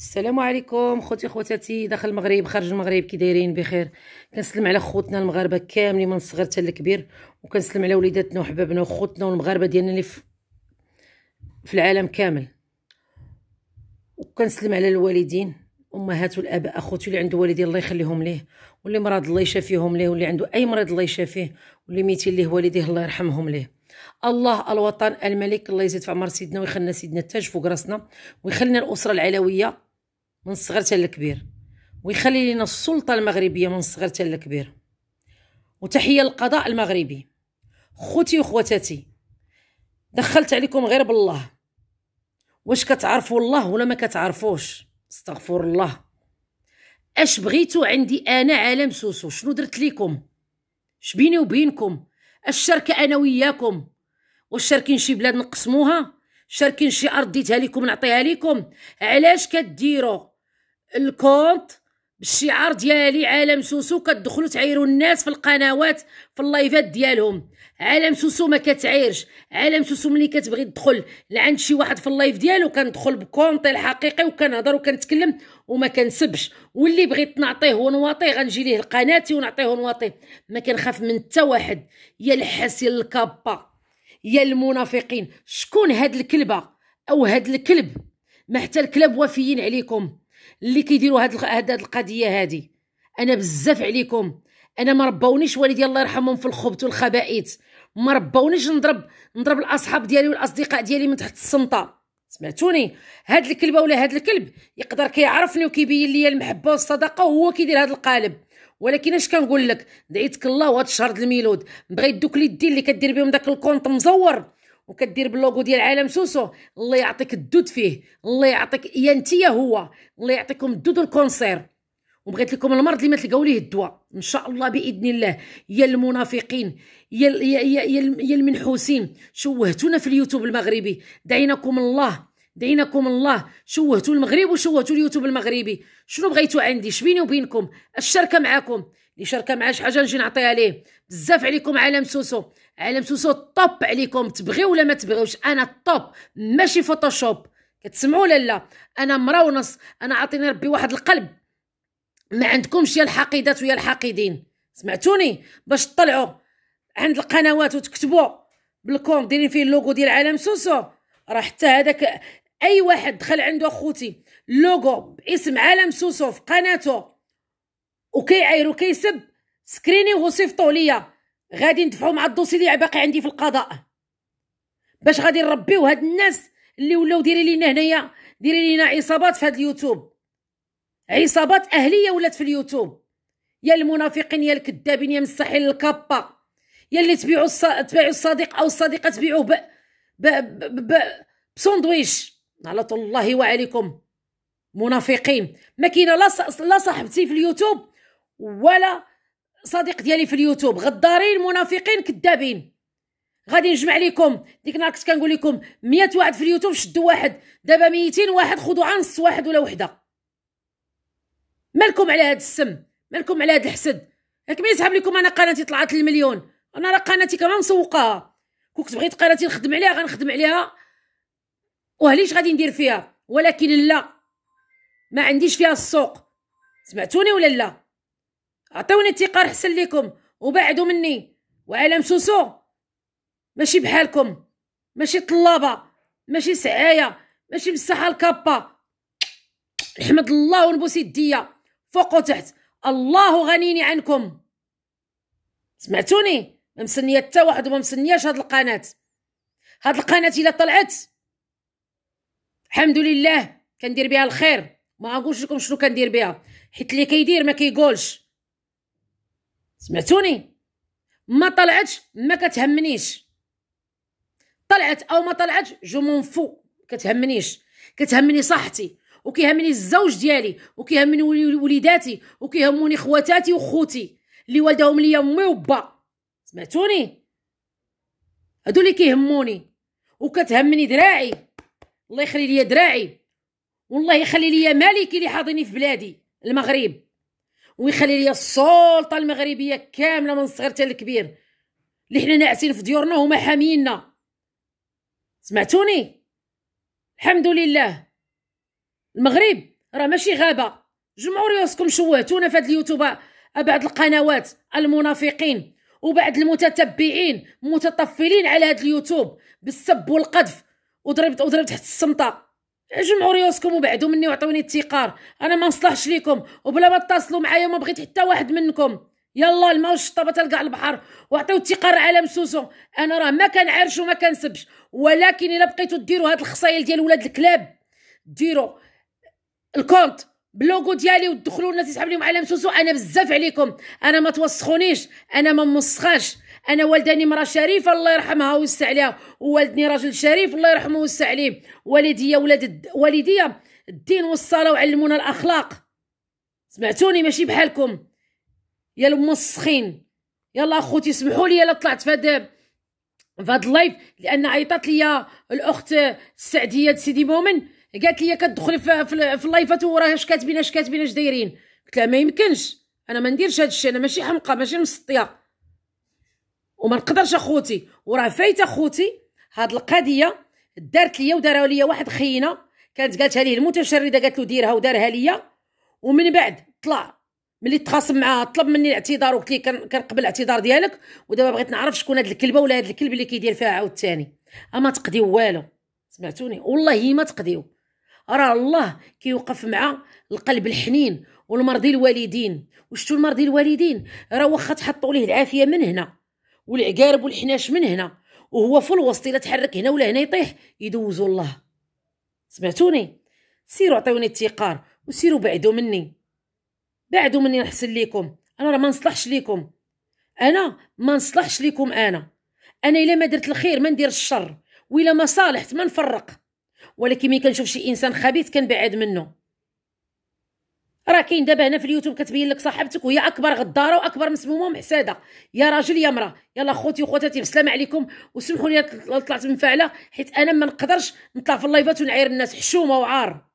السلام عليكم خوتي خواتاتي داخل المغرب خارج المغرب كي دايرين بخير كنسلم على خوتنا المغاربه كاملين من الصغير حتى الكبير وكنسلم على وليداتنا وحبابنا وخوتنا والمغاربه ديالنا اللي في, في العالم كامل وكنسلم على الوالدين امهات والاباء اخوتي اللي عنده والدين الله يخليهم ليه واللي مرض الله يشافيهم ليه واللي عنده اي مرض الله يشافيه واللي ميتين ليه والديه الله يرحمهم ليه الله الوطن الملك الله يزيد في عمر سيدنا ويخلينا سيدنا التاج فوق راسنا ويخلينا الاسره العلويه من الصغر حتى الكبير ويخلي لنا السلطه المغربيه من الصغر حتى الكبير وتحيه القضاء المغربي خوتي وخواتاتي دخلت عليكم غير بالله واش كتعرفوا الله ولا ما كتعرفوش استغفر الله اش بغيتو عندي انا عالم سوسو شنو درت ليكم اش بيني وبينكم اش انا وياكم واش شاركين شي بلاد نقسموها شاركين شي ارض ديتها ليكم نعطيها ليكم علاش كديروا الكونت بالشعار ديالي عالم سوسو كتدخلوا تعيروا الناس في القنوات في اللايفات ديالهم عالم سوسو ما كتعيرش عالم سوسو ملي كتبغي تدخل لعند شي واحد في اللايف ديالو كندخل بكونتي الحقيقي وكنهضر وكنتكلم وما كنسبش واللي بغيت نعطيه ونواطيه غنجي ليه لقناتي ونعطيه ونواطيه ما كنخاف من حتى واحد يا الحاسي الكابا يا المنافقين شكون هاد الكلبه او هاد الكلب ما حتى الكلاب وافيين عليكم اللي كيديروا هاد هاد القضيه هادي انا بزاف عليكم انا ما رباونيش والدي الله يرحمهم في الخبث والخبائث ما رباونيش نضرب نضرب الاصحاب ديالي والاصدقاء ديالي من تحت السنطه سمعتوني هاد الكلبه ولا هاد الكلب يقدر كيعرفني وكيبين ليا المحبه والصدقه وهو كيدير هاد القالب ولكن اش كنقول لك دعيتك الله وهاد الشهر الميلود بغيت دوك اليدين اللي كدير بهم داك الكونط مزور وكدير باللوغو ديال عالم سوسو الله يعطيك الدود فيه الله يعطيك يا انت يا هو الله يعطيكم الدود والكونسير وبغيت لكم المرض اللي ما تلقاو ليه الدواء ان شاء الله باذن الله يا المنافقين يا يا يا, يا المنحوسين شوهتونا في اليوتيوب المغربي دعيناكم الله دعيناكم الله شوهتوا المغرب وشوهتوا اليوتيوب المغربي شنو بغيتوا عندي شبيني وبينكم الشركه معاكم اللي شاركه معاه شي حاجه نجي نعطيها ليه بزاف عليكم عالم سوسو عالم سوسو طوب عليكم تبغيو ولا ما تبغيوش انا طوب ماشي فوتوشوب كتسمعوا ولا لا انا مرا ونص انا عاطيني ربي واحد القلب ما عندكمش يا الحقيدات ويا الحاقدين سمعتوني باش تطلعوا عند القنوات وتكتبوا بالكون دايرين فيه اللوغو ديال عالم سوسو راه حتى هذاك اي واحد دخل عنده خوتي لوغو باسم عالم سوسو في قناته وكيعاير وكيسب سكريني وصيفطوا ليا غادي ندفعوا مع الدوسي اللي باقي عندي في القضاء باش غادي نربيو هاد الناس اللي ولاو دايرين لينا هنايا دايرين لينا عصابات في هاد اليوتيوب عصابات اهليه ولات في اليوتيوب يا المنافقين يا الكذابين يا مستحيل الكابا يا اللي تبيعوا الص... تبيعوا الصديق او الصديقه تبيعوه ب... ب... ب... ب... بسندويش على الله وعليكم منافقين ما كاينه لا ص... لا صاحبتي في اليوتيوب ولا صديق ديالي في اليوتيوب غدارين منافقين كذابين غادي نجمع لكم ديك النهار كنت كنقول لكم 100 واحد في اليوتيوب شدوا واحد دابا 200 واحد خذوا عنص واحد ولا وحده مالكم على هذا السم مالكم على هذا الحسد ياك ما يسحب لكم انا قناتي طلعت للمليون انا راه قناتي كمان مسوقاها كنت بغيت قناتي نخدم عليها غنخدم عليها وهليش غادي ندير فيها ولكن لا ما عنديش فيها السوق سمعتوني ولا لا عطوني تيقار حسن ليكم وبعدوا مني وعالم سوسو ماشي بحالكم ماشي طلابه ماشي سعايا ماشي بالصحه الكابا نحمد الله ونبوس يديا فوق وتحت الله غنيني عنكم سمعتوني ما مسنيه حتى واحد وما مسنياش هاد القناه هاد القناه الا طلعت الحمد لله كندير بها الخير ما أقولش لكم شنو كندير بها حيت اللي كيدير ما كيقولش سمعتوني ما طلعتش ما كتهمنيش طلعت او ما طلعتش جو مون فو كتهمنيش كتهمني صحتي وكيهمني الزوج ديالي وكيهمني وليداتي وكيهموني خواتاتي وخوتي اللي والدهم ليا امي وبا سمعتوني هادو اللي كيهموني وكتهمني دراعي الله يخلي ليا دراعي والله يخلي ليا مالكي اللي حاضني في بلادي المغرب ويخلي لي السلطه المغربيه كامله من الصغير حتى الكبير اللي حنا ناعسين في ديورنا هما حامينا سمعتوني الحمد لله المغرب راه ماشي غابه جمعوا ريوسكم شوهتونا في هاد اليوتيوب بعد القنوات المنافقين وبعد المتتبعين متطفلين على هاد اليوتيوب بالسب والقذف وضربت وضربت تحت السمطه جمعوا ريوسكم وبعدوا مني وعطوني التيقار انا ما نصلحش ليكم وبلا ما تتصلوا معايا وما بغيت حتى واحد منكم يلا الماء والشطابه تلقى البحر وعطيو التيقار على مسوسو انا راه ما كنعرش وما كنسبش ولكن الا بقيتوا ديروا هاد الخصايل ديال ولاد الكلاب ديروا الكونت بلوغو ديالي ودخلوا الناس يسحب لهم على مسوسو انا بزاف عليكم انا ما توسخونيش انا ما موسخاش انا والداني مراه شريفه الله يرحمها ويوسع عليها ووالدني راجل شريف الله يرحمه ويوسع عليه والدي ولاد والديا الدين والصلاه وعلمونا الاخلاق سمعتوني ماشي بحالكم يا الموسخين يلا اخوتي سمحوا لي الا طلعت فهاد فهاد اللايف لان عيطات لي الاخت السعديه سيدي مؤمن قالت لي كتدخلي في, في اللايفات وراه اش كاتبين اش كاتبين اش دايرين قلت لها ما يمكنش انا ما نديرش هاد الشيء انا ماشي حمقه ماشي مسطيه وما نقدرش اخوتي وراه فايت اخوتي هاد القضيه دارت ليا ودارها ليا واحد خينا كانت قالت ليه المتشرده قالت له ديرها ودارها ليا ومن بعد طلع ملي تخاصم معاها طلب مني الاعتذار وقلت ليه كنقبل الاعتذار ديالك ودابا بغيت نعرف شكون هاد الكلبه ولا هاد الكلب اللي كيدير فيها عاوتاني اما تقضيو والو سمعتوني والله ما تقضيو راه الله كيوقف مع القلب الحنين والمرضي الوالدين وشتو المرضي الوالدين راه واخا تحطوا ليه العافيه من هنا والعقارب والحناش من هنا وهو في الوسط الا تحرك هنا ولا هنا يطيح يدوزو الله سمعتوني سيروا عطيوني التيقار وسيروا بعدوا مني بعدوا مني نحسن ليكم انا راه ما نصلحش ليكم انا ما نصلحش ليكم انا انا الا ما درت الخير ما ندير الشر والا ما صالحت ما نفرق ولكن ملي كنشوف شي انسان خبيث كنبعد منه راه كاين دابا هنا في اليوتيوب كتبين لك صاحبتك وهي اكبر غداره واكبر مسمومه ومحساده يا راجل يا مرا يلا خوتي وخواتاتي بالسلامه عليكم وسمحوا لي طلعت منفعله حيت انا ما نقدرش نطلع في اللايفات ونعير الناس حشومه وعار